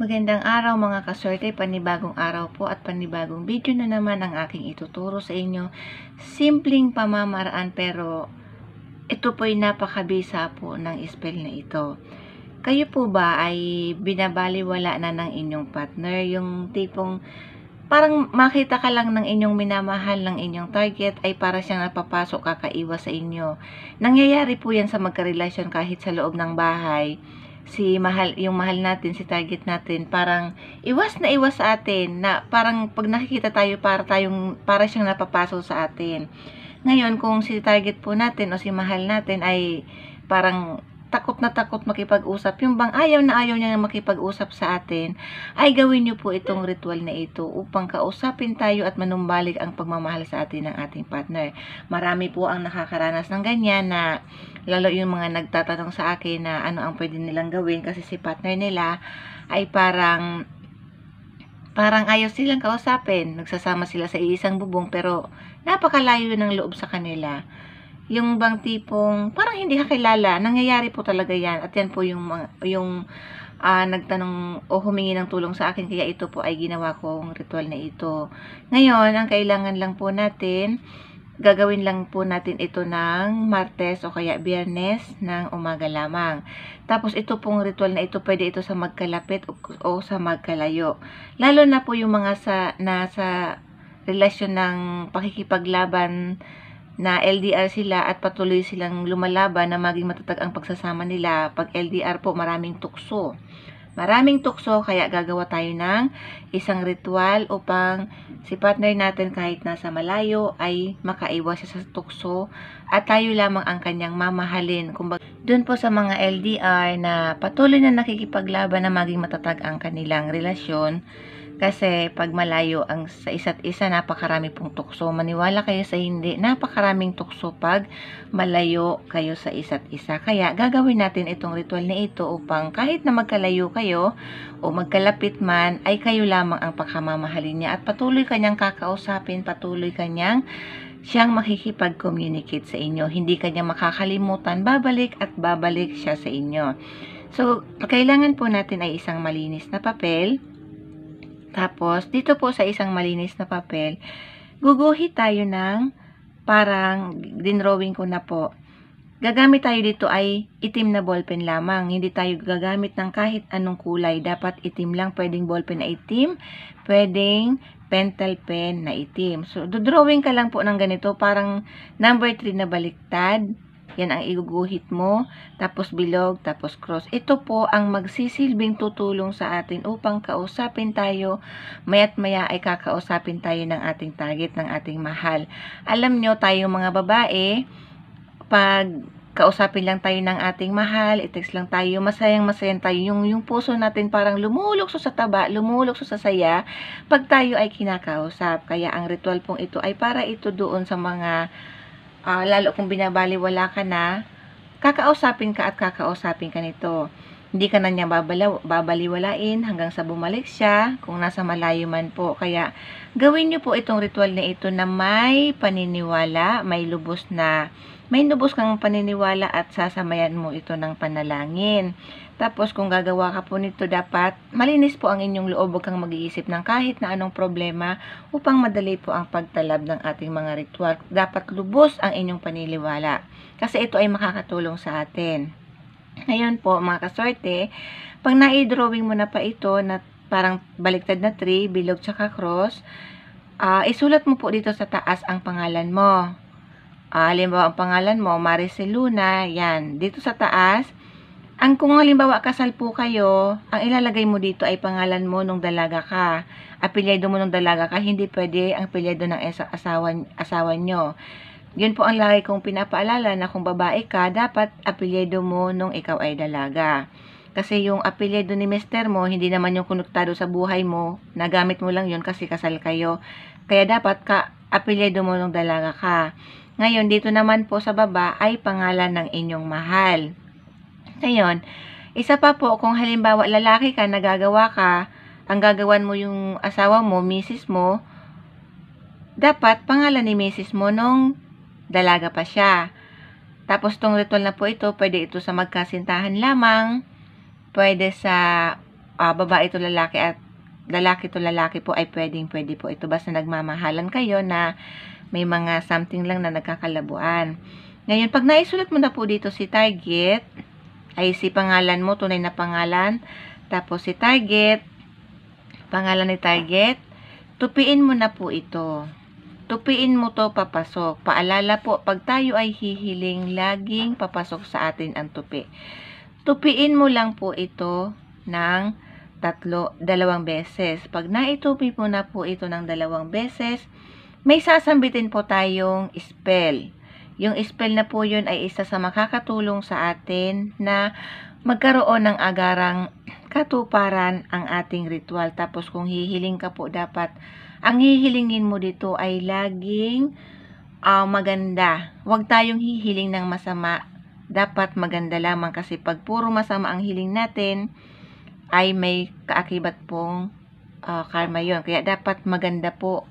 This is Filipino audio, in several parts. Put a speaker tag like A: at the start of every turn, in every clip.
A: Magandang araw mga kaswerte, panibagong araw po at panibagong video na naman ang aking ituturo sa inyo. Simpleng pamamaraan pero ito po ay napakabisa po ng spell na ito. Kayo po ba ay binabaliwala na ng inyong partner? Yung tipong parang makita ka lang ng inyong minamahal ng inyong target ay para siyang napapasok kakaiwa sa inyo. Nangyayari po yan sa magkarelasyon kahit sa loob ng bahay si mahal yung mahal natin si target natin parang iwas na iwas sa atin na parang pag nakikita tayo para tayong para siyang napapaso sa atin ngayon kung si target po natin o si mahal natin ay parang takot na takot makipag-usap, yung bang ayaw na ayaw niya makipag-usap sa atin, ay gawin niyo po itong ritual na ito upang kausapin tayo at manumbalik ang pagmamahal sa atin ng ating partner. Marami po ang nakakaranas ng ganyan na lalo yung mga nagtatanong sa akin na ano ang pwede nilang gawin kasi si partner nila ay parang parang ayaw silang kausapin. Nagsasama sila sa isang bubong pero napakalayo ng loob sa kanila. Yung bang tipong, parang hindi kilala, nangyayari po talaga yan. At yan po yung, yung uh, nagtanong o humingi ng tulong sa akin, kaya ito po ay ginawa kong ritual na ito. Ngayon, ang kailangan lang po natin, gagawin lang po natin ito ng Martes o kaya Biyernes ng umaga lamang. Tapos ito pong ritual na ito, pwede ito sa magkalapit o, o sa magkalayo. Lalo na po yung mga sa, nasa relasyon ng pakikipaglaban na LDR sila at patuloy silang lumalaban na maging matatag ang pagsasama nila. Pag LDR po, maraming tukso. Maraming tukso, kaya gagawa tayo ng isang ritual upang si partner natin kahit nasa malayo ay makaiwas siya sa tukso at tayo lamang ang kanyang mamahalin. Kumbaga, dun po sa mga LDR na patuloy na nakikipaglaban na maging matatag ang kanilang relasyon, kasi pag malayo ang sa isa't isa, napakarami pong tukso. Maniwala kayo sa hindi, napakaraming tukso pag malayo kayo sa isa't isa. Kaya gagawin natin itong ritual na ito upang kahit na magkalayo kayo o magkalapit man, ay kayo lamang ang pagkamamahalin niya at patuloy kanyang kakausapin, patuloy kanyang siyang makikipag-communicate sa inyo. Hindi kanya makakalimutan, babalik at babalik siya sa inyo. So, kailangan po natin ay isang malinis na papel tapos, dito po sa isang malinis na papel, guguhit tayo ng parang dinrowing ko na po. Gagamit tayo dito ay itim na ballpen lamang. Hindi tayo gagamit ng kahit anong kulay. Dapat itim lang. Pwedeng ballpen na itim. Pwedeng pentel pen na itim. So, drawing ka lang po ng ganito. Parang number 3 na baliktad yan ang iguguhit mo, tapos bilog, tapos cross. Ito po ang magsisilbing tutulong sa atin upang kausapin tayo, maya't maya ay kakausapin tayo ng ating target, ng ating mahal. Alam nyo, tayo mga babae, pag kausapin lang tayo ng ating mahal, itext lang tayo, masayang masayang tayo. Yung, yung puso natin parang lumulukso sa taba, lumulukso sa saya, pag tayo ay kinakausap. Kaya ang ritual pong ito ay para ito doon sa mga uh, lalo kung binabaliwala ka na, kakausapin ka at kakausapin ka nito. Hindi ka na niya babalaw, babaliwalain hanggang sa bumalik siya kung nasa malayo man po. Kaya gawin niyo po itong ritual na ito na may paniniwala, may lubos na may lubos kang paniniwala at sasamayan mo ito ng panalangin. Tapos kung gagawa ka po nito dapat, malinis po ang inyong loob, huwag kang mag-iisip ng kahit na anong problema upang madali po ang pagtalab ng ating mga ritual. Dapat lubos ang inyong paniniwala kasi ito ay makakatulong sa atin. Ngayon po mga kaswerte, pag na-drawing mo na pa ito na parang baliktad na tree, bilog tsaka cross, uh, isulat mo po dito sa taas ang pangalan mo. Uh, halimbawa, ang pangalan mo, Maricel Luna, yan. Dito sa taas, ang kung halimbawa kasal po kayo, ang ilalagay mo dito ay pangalan mo nung dalaga ka. Apelyado mo nung dalaga ka, hindi pwede ang apelyado ng asawa, asawa nyo. Yun po ang lagi kong pinapaalala na kung babae ka, dapat apelyado mo nung ikaw ay dalaga. Kasi yung apelyado ni mister mo, hindi naman yung konektado sa buhay mo, nagamit mo lang yun kasi kasal kayo. Kaya dapat ka apelyado mo nung dalaga ka. Ngayon, dito naman po sa baba ay pangalan ng inyong mahal. Ngayon, isa pa po, kung halimbawa lalaki ka, nagagawa ka, ang gagawan mo yung asawa mo, misis mo, dapat pangalan ni misis mo nung dalaga pa siya. Tapos, tong ritual na po ito, pwede ito sa magkasintahan lamang, pwede sa uh, babae to lalaki at lalaki to lalaki po ay pwedeng pwede po ito basta nagmamahalan kayo na may mga something lang na nagkakalabuan. Ngayon, pag naisulat mo na po dito si target, ay si pangalan mo, tunay na pangalan, tapos si target, pangalan ni target, tupiin mo na po ito. Tupiin mo to papasok. Paalala po, pag tayo ay hihiling, laging papasok sa atin ang tupi. Tupiin mo lang po ito ng tatlo, dalawang beses. Pag naitupi mo na po ito ng dalawang beses, may sasambitin po tayong spell. Yung spell na po yun ay isa sa makakatulong sa atin na magkaroon ng agarang katuparan ang ating ritual. Tapos kung hihiling ka po dapat, ang hihilingin mo dito ay laging uh, maganda. Huwag tayong hihiling ng masama. Dapat maganda lamang kasi pag puro masama ang hiling natin, ay may kaakibat pong uh, karma yon Kaya dapat maganda po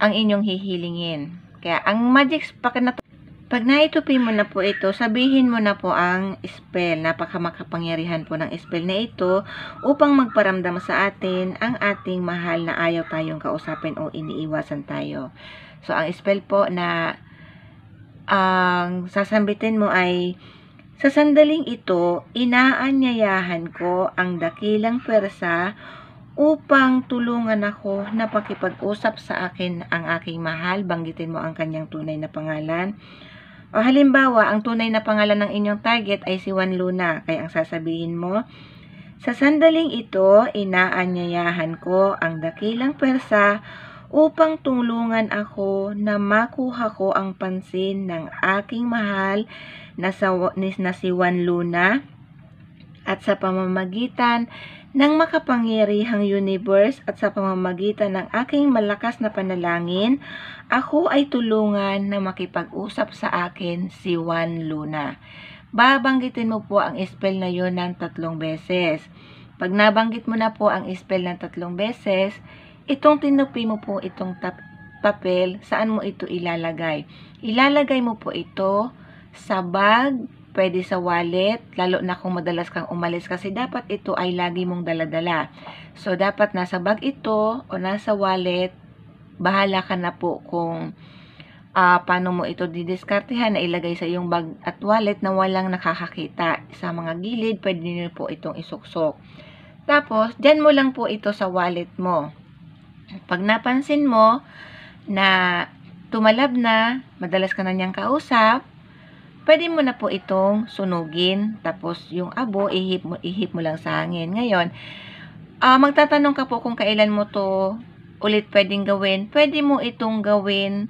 A: ang inyong hihilingin. Kaya, ang magic pack pag naitupi mo na po ito, sabihin mo na po ang spell. Napakamakapangyarihan po ng spell na ito upang magparamdam sa atin ang ating mahal na ayaw tayong kausapin o iniiwasan tayo. So, ang spell po na ang uh, sasambitin mo ay sa sandaling ito, inaanyayahan ko ang dakilang pwersa upang tulungan ako na pakipag-usap sa akin ang aking mahal. Banggitin mo ang kanyang tunay na pangalan. O halimbawa, ang tunay na pangalan ng inyong target ay si Juan Luna. Kaya ang sasabihin mo, sa sandaling ito, inaanyayahan ko ang dakilang persa upang tulungan ako na makuha ko ang pansin ng aking mahal na, sa, na si Juan Luna at sa pamamagitan ng makapangyarihang universe at sa pamamagitan ng aking malakas na panalangin, ako ay tulungan na makipag-usap sa akin si Juan Luna. Babanggitin mo po ang spell na yon ng tatlong beses. Pag nabanggit mo na po ang spell ng tatlong beses, itong tinupi mo po itong tap papel, saan mo ito ilalagay? Ilalagay mo po ito sa bag pwede sa wallet, lalo na kung madalas kang umalis kasi dapat ito ay lagi mong daladala. So, dapat nasa bag ito o nasa wallet, bahala ka na po kung uh, paano mo ito didiskartehan na ilagay sa iyong bag at wallet na walang nakakakita. Sa mga gilid, pwede nyo po itong isuksok. Tapos, dyan mo lang po ito sa wallet mo. Pag napansin mo na tumalab na, madalas ka na niyang kausap, pwede mo na po itong sunugin. Tapos yung abo, ihip mo, ihip mo lang sa hangin. Ngayon, uh, magtatanong ka po kung kailan mo to ulit pwedeng gawin. Pwede mo itong gawin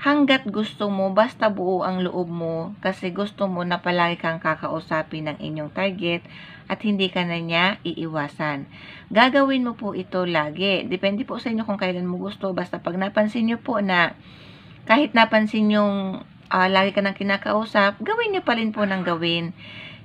A: hanggat gusto mo, basta buo ang loob mo. Kasi gusto mo na palagi kang kakausapin ng inyong target at hindi ka na niya iiwasan. Gagawin mo po ito lagi. Depende po sa inyo kung kailan mo gusto. Basta pag napansin niyo po na kahit napansin yung uh, lagi ka nang kinakausap, gawin niyo pa rin po ng gawin.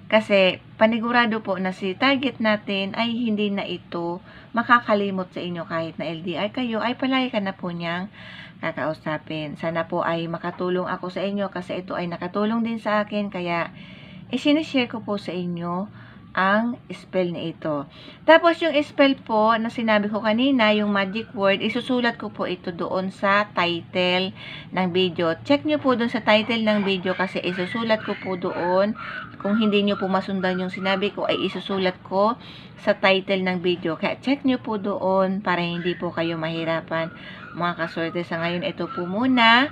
A: Kasi panigurado po na si target natin ay hindi na ito makakalimot sa inyo kahit na LDR kayo ay palagi ka na po niyang kakausapin. Sana po ay makatulong ako sa inyo kasi ito ay nakatulong din sa akin kaya isinishare eh, ko po sa inyo ang spell na ito. Tapos, yung spell po na sinabi ko kanina, yung magic word, isusulat ko po ito doon sa title ng video. Check nyo po doon sa title ng video kasi isusulat ko po doon. Kung hindi nyo po masundan yung sinabi ko, ay isusulat ko sa title ng video. Kaya check nyo po doon para hindi po kayo mahirapan mga kaswerte. Sa ngayon, ito po muna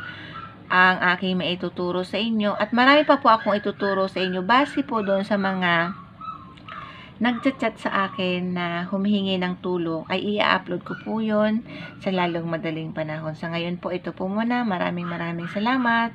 A: ang aking maituturo sa inyo. At marami pa po akong ituturo sa inyo base po doon sa mga nagchat-chat sa akin na humihingi ng tulong, ay i-upload ko po yun sa lalong madaling panahon. Sa ngayon po, ito po muna. Maraming maraming salamat.